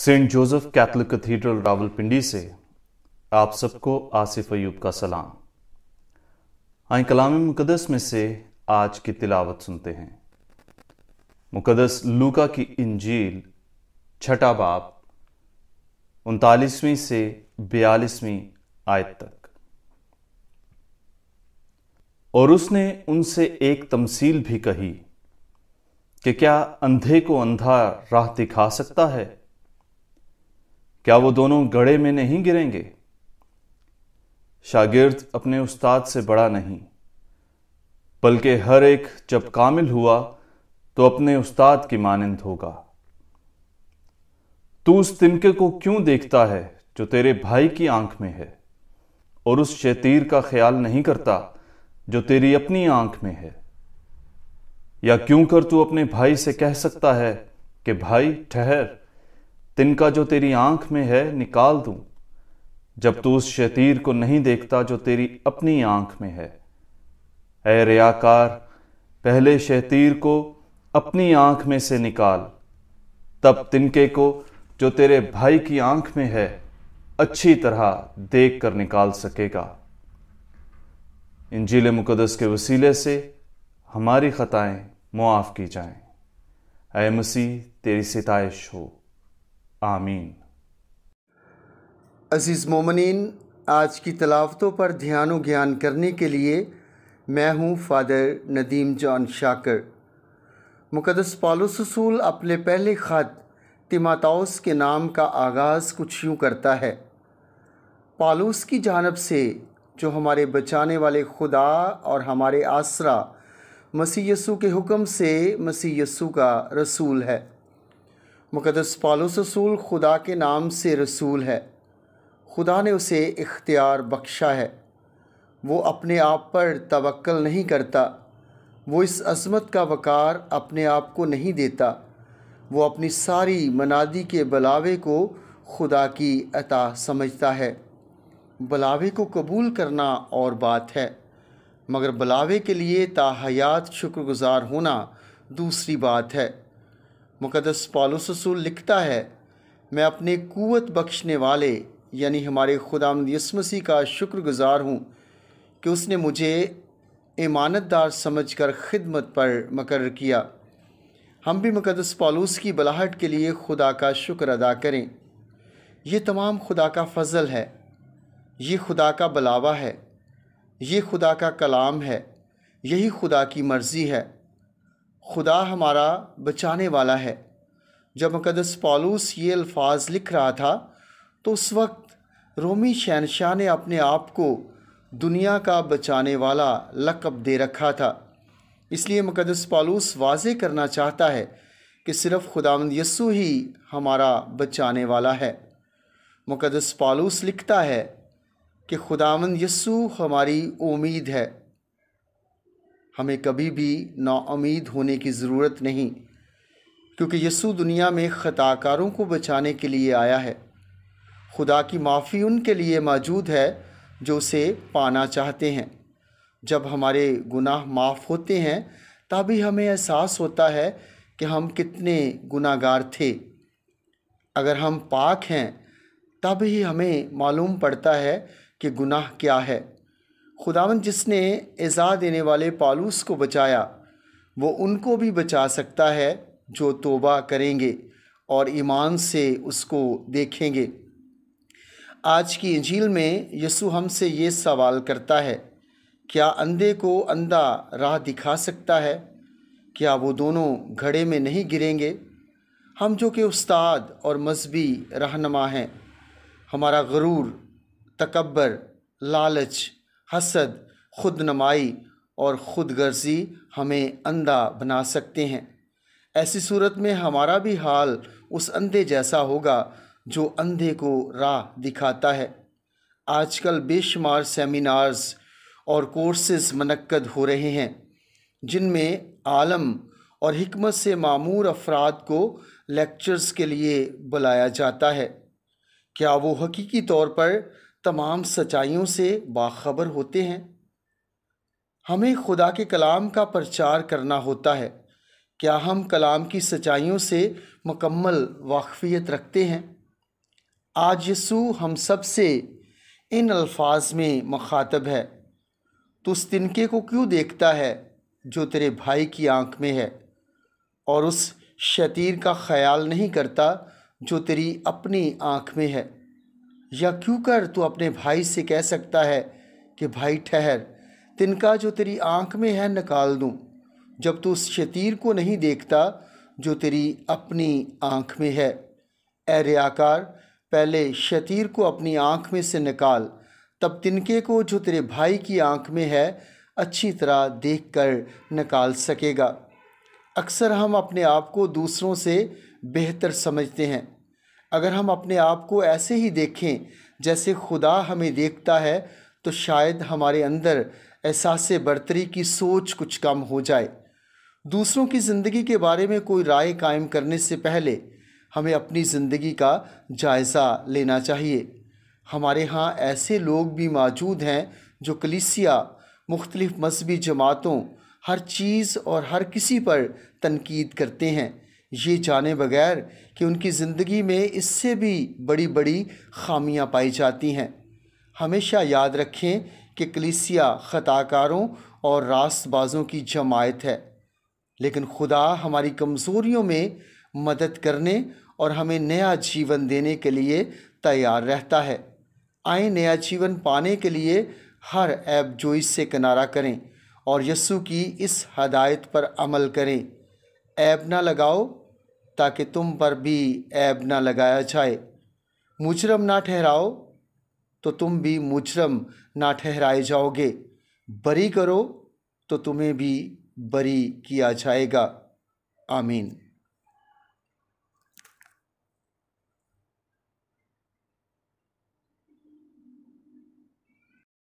Saint Joseph Catholic Cathedral Rawalpindi से आप सबको आसिफ अयूब का सलाम आई कलाम मुकदस में से आज की तिलावत सुनते हैं मुकदस लूका की इंजील छठा बाप उनतालीसवीं से बयालीसवीं आयत तक और उसने उनसे एक तमसील भी कही कि क्या अंधे को अंधा राह दिखा सकता है क्या वो दोनों गड़े में नहीं गिरेंगे शागिर्द अपने उस्ताद से बड़ा नहीं बल्कि हर एक जब कामिल हुआ तो अपने उस्ताद की मानंद होगा तू उस तिनके को क्यों देखता है जो तेरे भाई की आंख में है और उस शतीर का ख्याल नहीं करता जो तेरी अपनी आंख में है या क्यों कर तू अपने भाई से कह सकता है कि भाई ठहर तिनका जो तेरी आंख में है निकाल दूं जब तू उस शतीर को नहीं देखता जो तेरी अपनी आंख में है ऐ रियाकार पहले शतीर को अपनी आंख में से निकाल तब तिनके को जो तेरे भाई की आंख में है अच्छी तरह देख कर निकाल सकेगा इंजील मुकदस के वसीले से हमारी ख़ताएं मुआफ़ की जाएं ऐ मसीह तेरी सितश हो आमीन अज़ीज़ मोमिन आज की तलावतों पर ध्यान ज्ञान करने के लिए मैं हूँ फ़ादर नदीम जॉन शाकर मुकदस पालोसूल अपने पहले ख़त तिमाताउस के नाम का आगाज़ कुछ यूँ करता है पालूस की जानब से जो हमारे बचाने वाले खुदा और हमारे आसरा मसीयसु के हुक्म से मसीह का रसूल है मुकदस पालूस रसूल खुदा के नाम से रसूल है खुदा ने उसे इख्तियार बख्शा है वो अपने आप पर तवक्ल नहीं करता वो इस अजमत का वक़ार अपने आप को नहीं देता वो अपनी सारी मनादी के बलावे को खुदा की अता समझता है बलावे को कबूल करना और बात है मगर बलावे के लिए ताहयात शुक्रगुजार होना दूसरी बात है मुकदस पालस रसूल लिखता है मैं अपने कुवत बख्शने वाले यानी हमारे खुदा यसमसी का शुक्रगुज़ार हूँ कि उसने मुझे ईमानतदार समझ कर खिदमत पर मकर किया हम भी मुकदस पालूस की बलाहट के लिए खुदा का शुक्र अदा करें ये तमाम खुदा का फजल है ये खुदा का बलावा है ये खुदा का कलाम है यही खुदा की मर्ज़ी है खुदा हमारा बचाने वाला है जब मुकदस पालूस ये अल्फाज लिख रहा था तो उस वक्त रोमी शहनशाह ने अपने आप को दुनिया का बचाने वाला लकब दे रखा था इसलिए मुकदस पालूस वाज़ करना चाहता है कि सिर्फ़ खुदावंद यस्सु ही हमारा बचाने वाला है मुकदस पालूस लिखता है कि खुदांद यस्सु हमारी उम्मीद है हमें कभी भी नाउमीद होने की ज़रूरत नहीं क्योंकि यसु दुनिया में ख़ताकारों को बचाने के लिए आया है खुदा की माफ़ी उनके लिए मौजूद है जो उसे पाना चाहते हैं जब हमारे गुनाह माफ़ होते हैं तभी हमें एहसास होता है कि हम कितने गुनागार थे अगर हम पाक हैं तभी हमें मालूम पड़ता है कि गुनाह क्या है खुदावन जिसने एज़ा देने वाले पालूस को बचाया वो उनको भी बचा सकता है जो तोबा करेंगे और ईमान से उसको देखेंगे आज की इंजील में यसु हमसे ये सवाल करता है क्या अंधे को अंधा राह दिखा सकता है क्या वो दोनों घड़े में नहीं गिरेंगे हम जो कि उस्ताद और मजहबी रहनमा हैं हमारा गरूर तकबर लालच हसद खुद नमाई और ख़ुद गर्जी हमें अंधा बना सकते हैं ऐसी सूरत में हमारा भी हाल उस अंधे जैसा होगा जो अंधे को राह दिखाता है आजकल बेशुमार सेमिनार्स और कोर्सेज मनक़द हो रहे हैं जिनमें आलम और हमत से मामूर अफराद को लेक्चर्स के लिए बुलाया जाता है क्या वो हकीकी तौर पर तमाम सच्चाइयों से बाखबर होते हैं हमें खुदा के कलाम का प्रचार करना होता है क्या हम कलाम की सच्चाइयों से मकम्मल वाकफियत रखते हैं आज यसु हम सब से इन अल्फाज में मखातब है तो उस तिनके को क्यों देखता है जो तेरे भाई की आंख में है और उस शतीर का ख्याल नहीं करता जो तेरी अपनी आंख में है या क्यों कर तू अपने भाई से कह सकता है कि भाई ठहर तिनका जो तेरी आँख में है निकाल दूँ जब तू उस शतीर को नहीं देखता जो तेरी अपनी आँख में है ए रियाकार पहले शतीर को अपनी आँख में से निकाल तब तिनके को जो तेरे भाई की आँख में है अच्छी तरह देख कर निकाल सकेगा अक्सर हम अपने आप को दूसरों से बेहतर समझते हैं अगर हम अपने आप को ऐसे ही देखें जैसे खुदा हमें देखता है तो शायद हमारे अंदर एहसास बरतरी की सोच कुछ कम हो जाए दूसरों की ज़िंदगी के बारे में कोई राय कायम करने से पहले हमें अपनी ज़िंदगी का जायज़ा लेना चाहिए हमारे यहाँ ऐसे लोग भी मौजूद हैं जो कलिसिया मुख्तलिफ़ मजहबी जमातों हर चीज़ और हर किसी पर तनकीद करते हैं ये जाने बगैर कि उनकी ज़िंदगी में इससे भी बड़ी बड़ी खामियां पाई जाती हैं हमेशा याद रखें कि कलिसिया ख़ताकारों और रास्तबाजों की जमायत है लेकिन खुदा हमारी कमज़ोरियों में मदद करने और हमें नया जीवन देने के लिए तैयार रहता है आए नया जीवन पाने के लिए हर ऐप जोई से किनारा करें और यस्सु की इस हदायत पर अमल करें ऐप ना लगाओ ताकि तुम पर भी ऐब ना लगाया जाए मुजरम ना ठहराओ तो तुम भी मुजरम ना ठहराए जाओगे बरी करो तो तुम्हें भी बरी किया जाएगा आमीन